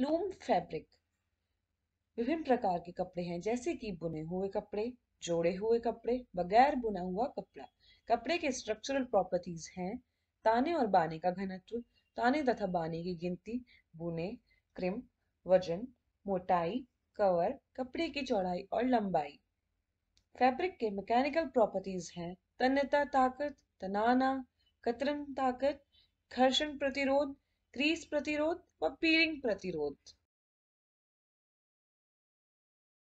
loom fabric विभिन्न प्रकार के कपड़े हैं जैसे कि बुने हुए कपड़े जोड़े हुए कपड़े बगैर बुना हुआ कपड़ा कपड़े के स्ट्रक्चरल प्रॉपर्टीज हैं ताने और बाने का घनत्व ताने तथा बाने की गिनती बुने क्रिम वजन मोटाई कवर कपड़े की चौड़ाई और लंबाई फैब्रिक के मैकेनिकल प्रॉपर्टीज हैं तन्यता ताकत तनाना कतरन ताकत घर्षण प्रतिरोध क्रीज प्रतिरोध व पीलिंग प्रतिरोध